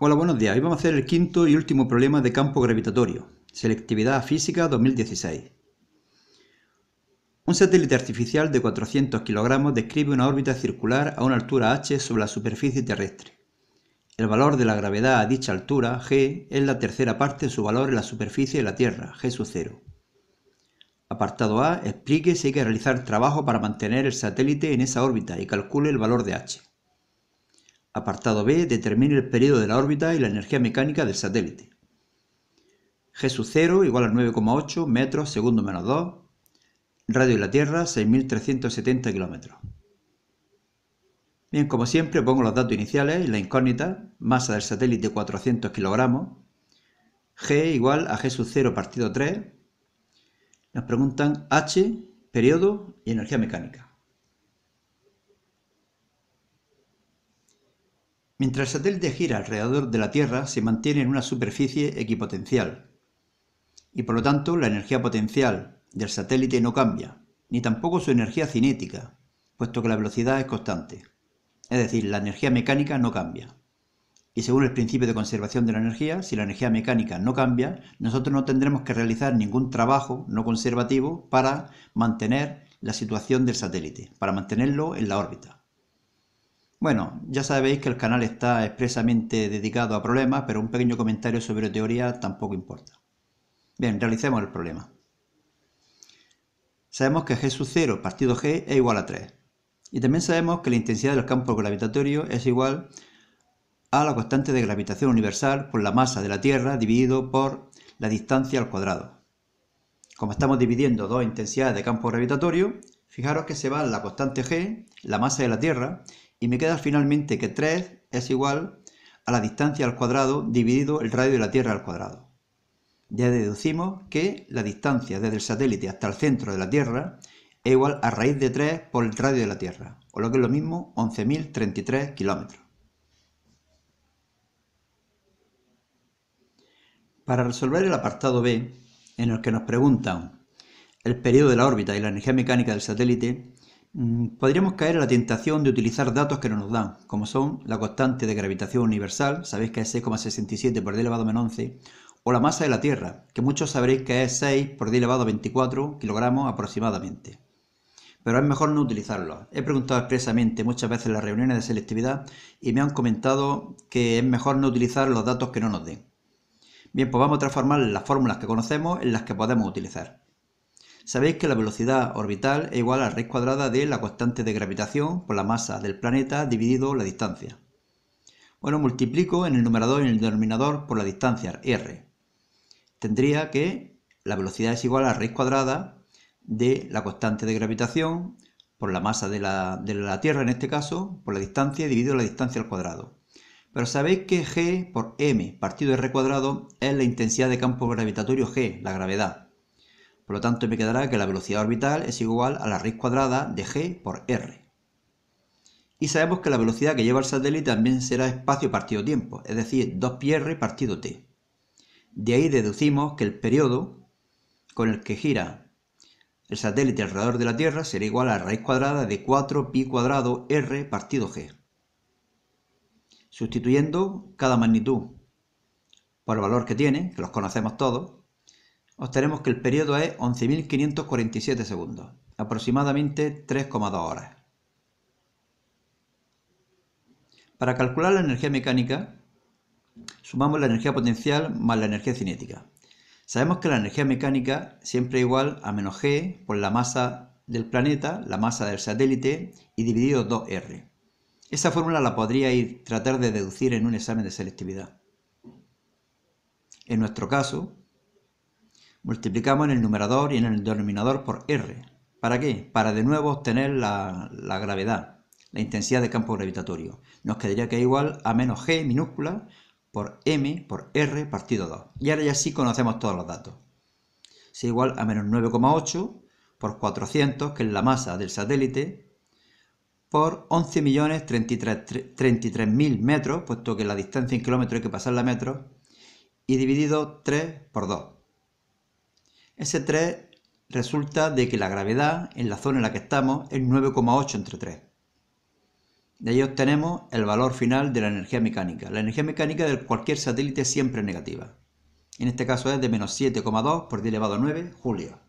Hola, buenos días. Hoy vamos a hacer el quinto y último problema de campo gravitatorio, selectividad física 2016. Un satélite artificial de 400 kilogramos describe una órbita circular a una altura h sobre la superficie terrestre. El valor de la gravedad a dicha altura, g, es la tercera parte de su valor en la superficie de la Tierra, g sub 0. Apartado A, explique si hay que realizar trabajo para mantener el satélite en esa órbita y calcule el valor de h. Apartado B. Determine el periodo de la órbita y la energía mecánica del satélite. G0 igual a 9,8 metros segundo menos 2. Radio de la Tierra 6.370 kilómetros. Bien, como siempre pongo los datos iniciales y la incógnita, masa del satélite 400 kilogramos, G igual a G sub 0 partido 3. Nos preguntan H, periodo y energía mecánica. Mientras el satélite gira alrededor de la Tierra, se mantiene en una superficie equipotencial, y por lo tanto la energía potencial del satélite no cambia, ni tampoco su energía cinética, puesto que la velocidad es constante. Es decir, la energía mecánica no cambia. Y según el principio de conservación de la energía, si la energía mecánica no cambia, nosotros no tendremos que realizar ningún trabajo no conservativo para mantener la situación del satélite, para mantenerlo en la órbita. Bueno, ya sabéis que el canal está expresamente dedicado a problemas, pero un pequeño comentario sobre teoría tampoco importa. Bien, realicemos el problema. Sabemos que G sub 0 partido G es igual a 3. Y también sabemos que la intensidad del campo gravitatorio es igual a la constante de gravitación universal por la masa de la Tierra dividido por la distancia al cuadrado. Como estamos dividiendo dos intensidades de campo gravitatorio, fijaros que se va la constante g, la masa de la Tierra, y me queda finalmente que 3 es igual a la distancia al cuadrado dividido el radio de la Tierra al cuadrado. Ya deducimos que la distancia desde el satélite hasta el centro de la Tierra es igual a raíz de 3 por el radio de la Tierra, o lo que es lo mismo 11.033 kilómetros. Para resolver el apartado B, en el que nos preguntan el periodo de la órbita y la energía mecánica del satélite, Mm, podríamos caer en la tentación de utilizar datos que no nos dan, como son la constante de gravitación universal, sabéis que es 6,67 por d elevado a menos 11, o la masa de la Tierra, que muchos sabréis que es 6 por d elevado a 24 kilogramos aproximadamente. Pero es mejor no utilizarlos. He preguntado expresamente muchas veces en las reuniones de selectividad y me han comentado que es mejor no utilizar los datos que no nos den. Bien, pues vamos a transformar las fórmulas que conocemos en las que podemos utilizar. Sabéis que la velocidad orbital es igual a la raíz cuadrada de la constante de gravitación por la masa del planeta dividido la distancia. Bueno, multiplico en el numerador y en el denominador por la distancia r. Tendría que la velocidad es igual a la raíz cuadrada de la constante de gravitación por la masa de la, de la Tierra, en este caso, por la distancia dividido la distancia al cuadrado. Pero sabéis que g por m partido r cuadrado es la intensidad de campo gravitatorio g, la gravedad. Por lo tanto, me quedará que la velocidad orbital es igual a la raíz cuadrada de g por r. Y sabemos que la velocidad que lleva el satélite también será espacio partido tiempo, es decir, 2 r partido t. De ahí deducimos que el periodo con el que gira el satélite alrededor de la Tierra será igual a la raíz cuadrada de 4pi cuadrado r partido g. Sustituyendo cada magnitud por el valor que tiene, que los conocemos todos, obtenemos que el periodo es 11.547 segundos, aproximadamente 3,2 horas. Para calcular la energía mecánica, sumamos la energía potencial más la energía cinética. Sabemos que la energía mecánica siempre es igual a menos g por la masa del planeta, la masa del satélite y dividido 2r. Esa fórmula la podríais tratar de deducir en un examen de selectividad. En nuestro caso, multiplicamos en el numerador y en el denominador por R. ¿Para qué? Para de nuevo obtener la, gravedad, la intensidad de campo gravitatorio. Nos quedaría que es igual a menos G minúscula por M por R partido 2. Y ahora ya sí conocemos todos los datos. Es igual a menos 9,8 por 400, que es la masa del satélite, por 11.033.000 metros, puesto que la distancia en kilómetros hay que pasarla a metros, y dividido 3 por 2. Ese 3 resulta de que la gravedad en la zona en la que estamos es 9,8 entre 3. De ahí obtenemos el valor final de la energía mecánica. La energía mecánica de cualquier satélite siempre es negativa. En este caso es de menos 7,2 por 10 elevado a 9 julio.